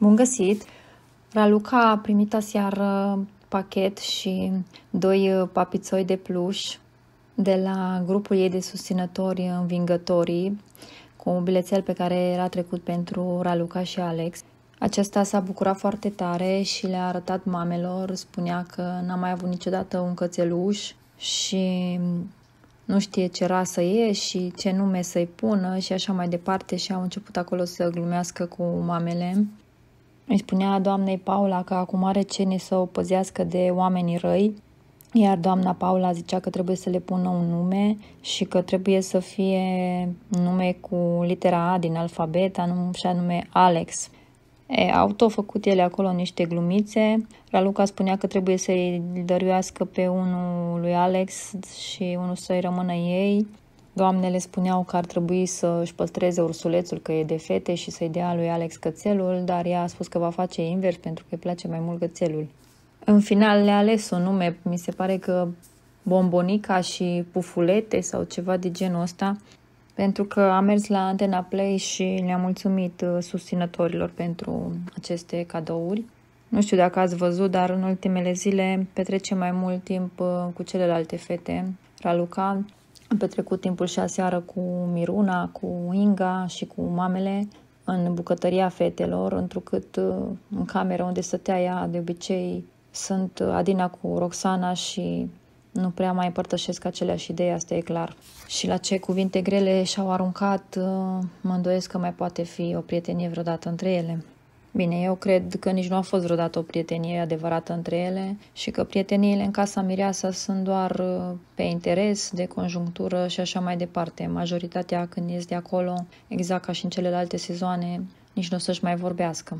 Bun găsit! Raluca a primit aseară pachet și doi uh, papițoi de pluș de la grupul ei de susținători învingătorii cu un bilețel pe care era trecut pentru Raluca și Alex. Acesta s-a bucurat foarte tare și le-a arătat mamelor, spunea că n-a mai avut niciodată un cățeluș și nu știe ce rasă e și ce nume să-i pună și așa mai departe și au început acolo să glumească cu mamele. Îi spunea doamnei Paula că acum are cine să o păzească de oamenii răi, iar doamna Paula zicea că trebuie să le pună un nume și că trebuie să fie nume cu litera A din alfabet, anum, și anume Alex. E, au tot făcut ele acolo niște glumițe. Raluca spunea că trebuie să-i dăruiască pe unul lui Alex și unul să-i rămână ei. Doamnele spuneau că ar trebui să și păstreze ursulețul că e de fete și să-i dea lui Alex cățelul, dar ea a spus că va face invers pentru că îi place mai mult cățelul. În final le-a ales un nume, mi se pare că bombonica și pufulete sau ceva de genul ăsta, pentru că a mers la Antena Play și le-am mulțumit uh, susținătorilor pentru aceste cadouri. Nu știu dacă ați văzut, dar în ultimele zile petrece mai mult timp uh, cu celelalte fete, Raluca, am petrecut timpul și aseară cu Miruna, cu Inga și cu mamele în bucătăria fetelor, întrucât uh, în camera unde stătea ea de obicei sunt uh, Adina cu Roxana și nu prea mai împărtășesc aceleași idei, asta e clar. Și la ce cuvinte grele și-au aruncat, uh, mă îndoiesc că mai poate fi o prietenie vreodată între ele. Bine, eu cred că nici nu a fost vreodată o prietenie adevărată între ele și că prieteniile în casa mireasa sunt doar uh, pe interes, de conjunctură și așa mai departe. Majoritatea când ies de acolo, exact ca și în celelalte sezoane, nici nu o să-și mai vorbească.